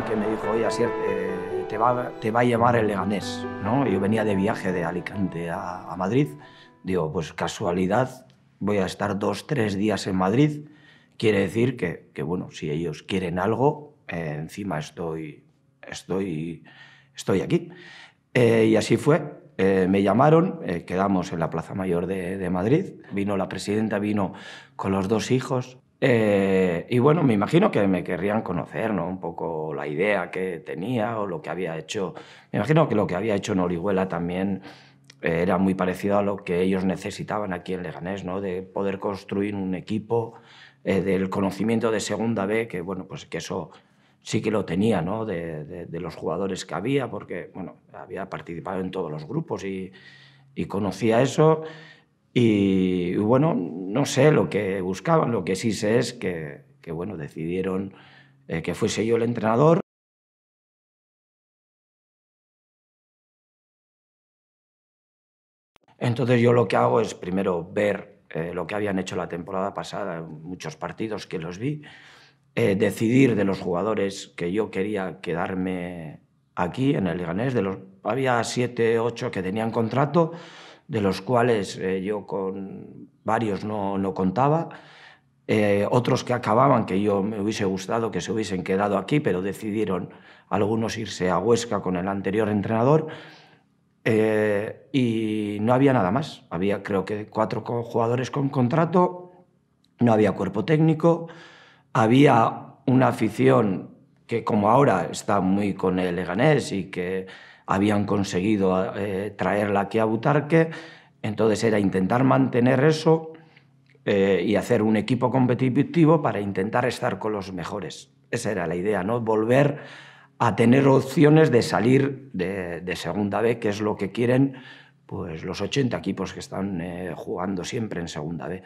que me dijo, oye, Asier, eh, te, va, te va a llamar el Leganés, ¿no? Yo venía de viaje de Alicante a, Madrid, digo, pues casualidad, voy a estar dos, tres días en Madrid, quiere decir que, bueno, si ellos quieren algo, eh, encima estoy, estoy, estoy aquí. Eh, y así fue, me llamaron, quedamos en la Plaza Mayor de, Madrid, vino la presidenta, vino con los dos hijos, eh, y bueno, me imagino que me querrían conocer, ¿no? Un poco la idea que tenía o lo que había hecho. Me imagino que lo que había hecho en Orihuela también eh, era muy parecido a lo que ellos necesitaban aquí en Leganés, ¿no? De poder construir un equipo eh, del conocimiento de segunda B, que bueno, pues que eso sí que lo tenía, ¿no? De, los jugadores que había, porque bueno, había participado en todos los grupos y, y conocía eso. Y bueno, no sé lo que buscaban, lo que sí sé es que, bueno, decidieron eh, que fuese yo el entrenador. Entonces yo lo que hago es primero ver eh, lo que habían hecho la temporada pasada, muchos partidos que los vi, eh, decidir de los jugadores que yo quería quedarme aquí en el Liganés. de los, había siete, ocho que tenían contrato, de los cuales eh, yo con varios no, no contaba, eh, otros que acababan, que yo me hubiese gustado que se hubiesen quedado aquí, pero decidieron algunos irse a Huesca con el anterior entrenador. Eh, y no había nada más. Había, creo que, cuatro jugadores con contrato, no había cuerpo técnico, había una afición que, como ahora, está muy con el Leganés y que habían conseguido eh, traerla aquí a Butarque. Entonces era intentar mantener eso eh, y hacer un equipo competitivo para intentar estar con los mejores. Esa era la idea, ¿no? Volver a tener opciones de salir de, segunda B, que es lo que quieren pues, los 80 equipos que están eh, jugando siempre en segunda B.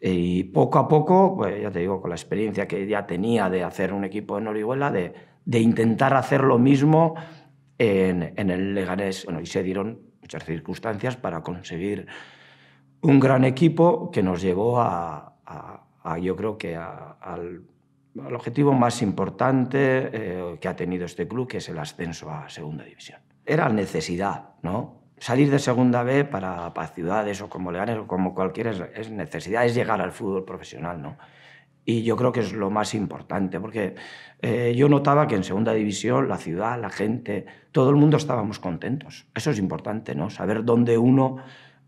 Y poco a poco, pues, ya te digo, con la experiencia que ya tenía de hacer un equipo en Orihuela, de intentar hacer lo mismo en, el Leganés. Bueno, y se dieron muchas circunstancias para conseguir un gran equipo que nos llevó a, yo creo que al, objetivo más importante eh, que ha tenido este club, que es el ascenso a Segunda División. Era necesidad, ¿no? Salir de Segunda B para, ciudades o como Leganés o como cualquiera es, necesidad, es llegar al fútbol profesional, ¿no? Y yo creo que es lo más importante, porque eh, yo notaba que en segunda división la ciudad, la gente, todo el mundo estábamos contentos. Eso es importante, ¿no? Saber dónde uno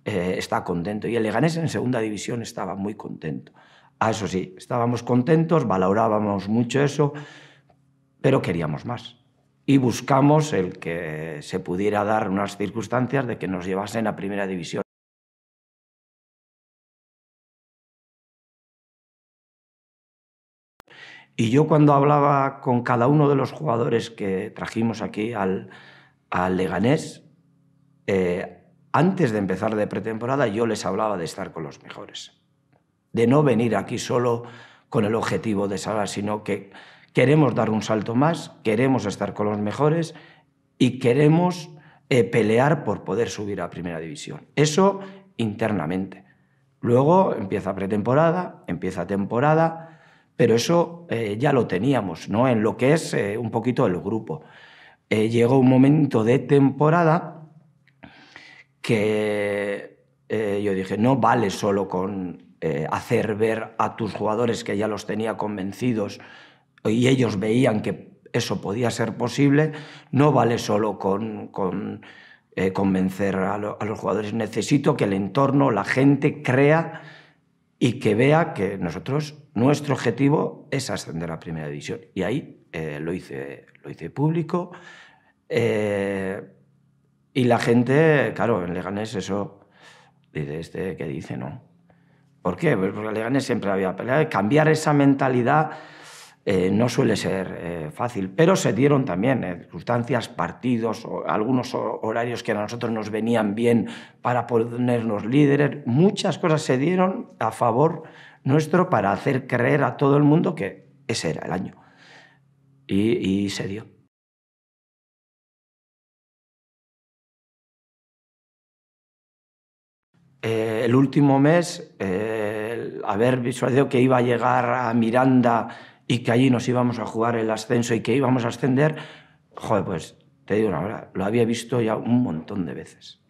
eh, está contento. Y el Leganés en segunda división estaba muy contento. Ah, eso sí, estábamos contentos, valorábamos mucho eso, pero queríamos más. Y buscamos el que se pudiera dar unas circunstancias de que nos llevasen a primera división. Y yo cuando hablaba con cada uno de los jugadores que trajimos aquí al, Leganés, eh, antes de empezar de pretemporada yo les hablaba de estar con los mejores, de no venir aquí solo con el objetivo de salvar, sino que queremos dar un salto más, queremos estar con los mejores y queremos eh, pelear por poder subir a primera división. Eso internamente. Luego empieza pretemporada, empieza temporada pero eso eh, ya lo teníamos, ¿no? En lo que es eh, un poquito el grupo. Eh, llegó un momento de temporada que yo dije, no vale solo con hacer ver a tus jugadores que ya los tenía convencidos y ellos veían que eso podía ser posible, no vale solo con, convencer a, los jugadores, necesito que el entorno, la gente crea y que vea que nosotros, nuestro objetivo es ascender a Primera División. Y ahí eh, lo, hice, lo hice público. Eh, y la gente, claro, en Leganés eso, dice, ¿este qué dice? No. ¿Por qué? Pues porque en Leganés siempre había peleado. Cambiar esa mentalidad eh, no suele ser eh, fácil, pero se dieron también eh, circunstancias, partidos, o, algunos horarios que a nosotros nos venían bien para ponernos líderes, muchas cosas se dieron a favor nuestro para hacer creer a todo el mundo que ese era el año. y, se dio. el último mes, haber visualizado que iba a llegar a Miranda y que allí nos íbamos a jugar el ascenso y que íbamos a ascender, joder, pues te digo una verdad, lo había visto ya un montón de veces.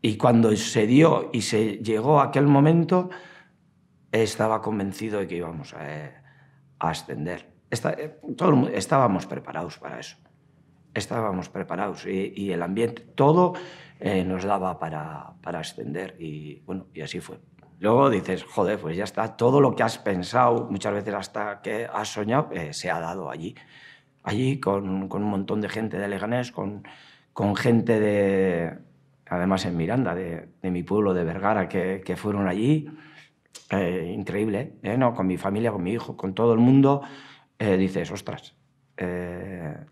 Y cuando se dio y se llegó aquel momento, estaba convencido de que íbamos eh, a, ascender. Está, eh, todo, estábamos preparados para eso. Estábamos preparados y, el ambiente, todo eh, nos daba para, para ascender y, bueno, y así fue. Luego dices, joder, pues ya está, todo lo que has pensado, muchas veces hasta que has soñado, eh, se ha dado allí. Allí con, con, un montón de gente de Leganés, con, con gente de, además en Miranda, de, de mi pueblo, de Vergara, que, que fueron allí. Eh, increíble, ¿eh? ¿No? con mi familia, con mi hijo, con todo el mundo, eh, dices, ostras,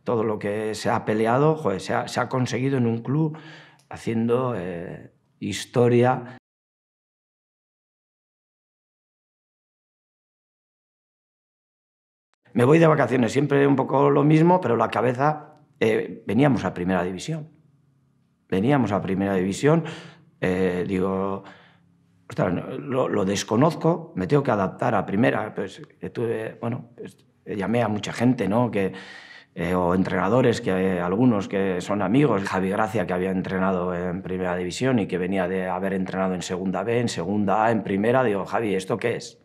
todo lo que se ha peleado, joder, se, ha, se, ha, conseguido en un club haciendo historia. Me voy de vacaciones, siempre un poco lo mismo, pero la cabeza, eh, veníamos a primera división. Veníamos a primera división, eh, digo, lo, desconozco, me tengo que adaptar a primera. Pues estuve, bueno, pues, llamé a mucha gente, ¿no? Que, eh, o entrenadores, que algunos que son amigos. Javi Gracia, que había entrenado en Primera División y que venía de haber entrenado en Segunda B, en Segunda A, en Primera, digo, Javi, ¿esto qué es?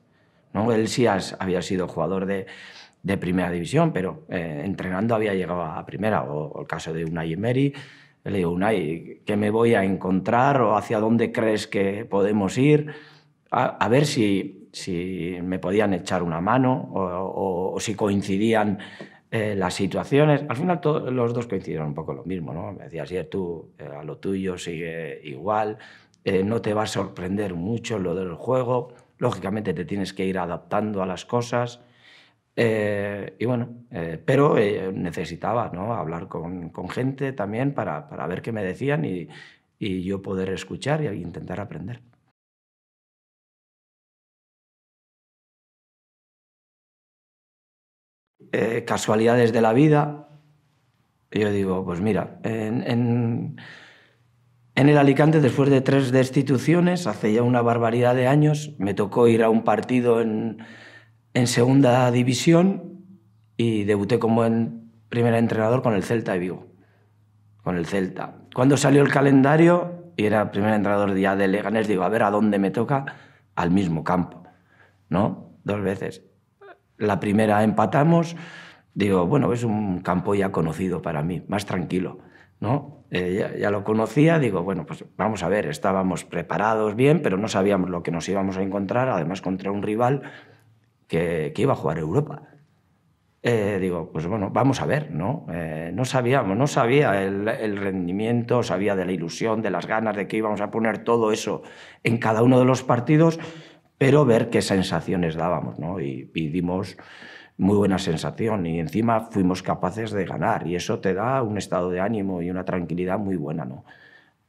¿No? Él sí había sido jugador de, de primera división, pero eh, entrenando había llegado a primera, o, el caso de Unai Emery, le digo, Unai, ¿qué me voy a encontrar o hacia dónde crees que podemos ir? A, ver si, si, me podían echar una mano o, si coincidían eh, las situaciones. Al final los dos coincidieron un poco lo mismo, ¿no? Me decía, es tú eh, a lo tuyo sigue igual, no te va a sorprender mucho lo del juego, lógicamente te tienes que ir adaptando a las cosas eh, y bueno, eh, pero eh, necesitaba hablar con, gente también para, ver qué me decían y, yo poder escuchar y intentar aprender. casualidades de la vida, yo digo, pues mira, en, en, el Alicante, después de tres destituciones, hace ya una barbaridad de años, me tocó ir a un partido en, en segunda división y debuté como en primer entrenador con el Celta de Vigo. Con el Celta. Cuando salió el calendario y era primer entrenador ya de Leganés, digo, a ver a dónde me toca, al mismo campo, ¿no? Dos veces. La primera empatamos, digo, bueno, es un campo ya conocido para mí, más tranquilo, ¿no? Eh, ya, lo conocía, digo, bueno, pues vamos a ver, estábamos preparados bien, pero no sabíamos lo que nos íbamos a encontrar, además contra un rival que, iba a jugar Europa. Eh, digo, pues bueno, vamos a ver, ¿no? no eh, sabíamos, no sabía el, rendimiento, sabía de la ilusión, de las ganas, de que íbamos a poner todo eso en cada uno de los partidos, pero ver qué sensaciones dábamos, ¿no? Y, pidimos dimos muy buena sensación y encima fuimos capaces de ganar y eso te da un estado de ánimo y una tranquilidad muy buena, ¿no?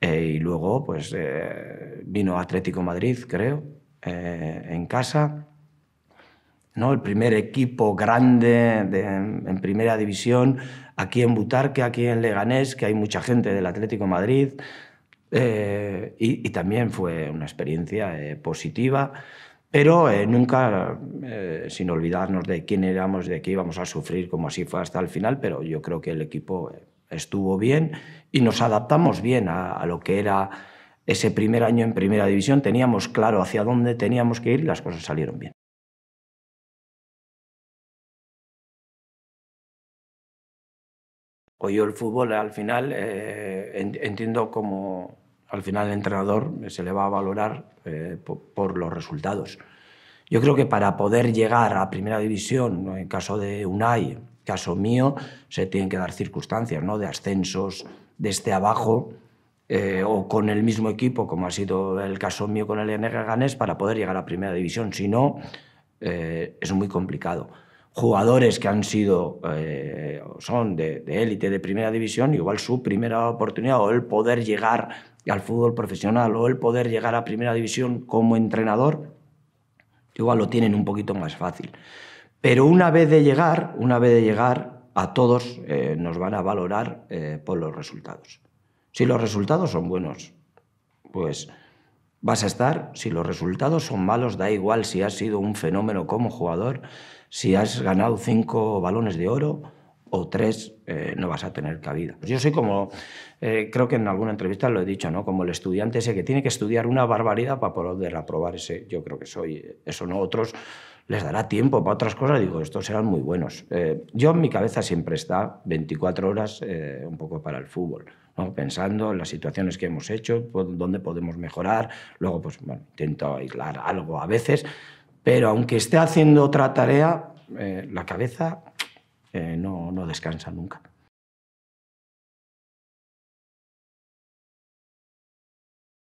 Eh, y luego, pues vino Atlético Madrid, creo, en casa el primer equipo grande en primera división, aquí en Butarque, aquí en Leganés, que hay mucha gente del Atlético Madrid. Eh, y, también fue una experiencia eh, positiva, pero eh, nunca sin olvidarnos de quién éramos, de qué íbamos a sufrir, como así fue hasta el final, pero yo creo que el equipo estuvo bien y nos adaptamos bien a, a lo que era ese primer año en primera división, teníamos claro hacia dónde teníamos que ir y las cosas salieron bien. o pues yo el fútbol al final eh, entiendo como al final el entrenador se le va a valorar eh, por, los resultados. Yo creo que para poder llegar a primera división, en caso de Unai, caso mío, se tienen que dar circunstancias ¿no? de ascensos, desde este abajo, eh, o con el mismo equipo, como ha sido el caso mío con el Ganes, para poder llegar a primera división. Si no, es muy complicado jugadores que han sido, eh, son de, élite, de primera división, igual su primera oportunidad o el poder llegar al fútbol profesional o el poder llegar a primera división como entrenador, igual lo tienen un poquito más fácil. Pero una vez de llegar, una vez de llegar, a todos eh, nos van a valorar eh, por los resultados. Si los resultados son buenos, pues Vas a estar, si los resultados son malos, da igual si has sido un fenómeno como jugador, si has ganado cinco balones de oro o tres, eh, no vas a tener cabida. yo soy como, eh, creo que en alguna entrevista lo he dicho, ¿no? como el estudiante ese que tiene que estudiar una barbaridad para poder aprobar ese, yo creo que soy eh, eso, no otros les dará tiempo para otras cosas. Digo, estos serán muy buenos. Eh, yo en mi cabeza siempre está 24 horas eh, un poco para el fútbol, ¿no? pensando en las situaciones que hemos hecho, dónde podemos mejorar. Luego, pues bueno, intento aislar algo a veces, pero aunque esté haciendo otra tarea, eh, la cabeza no descansa nunca.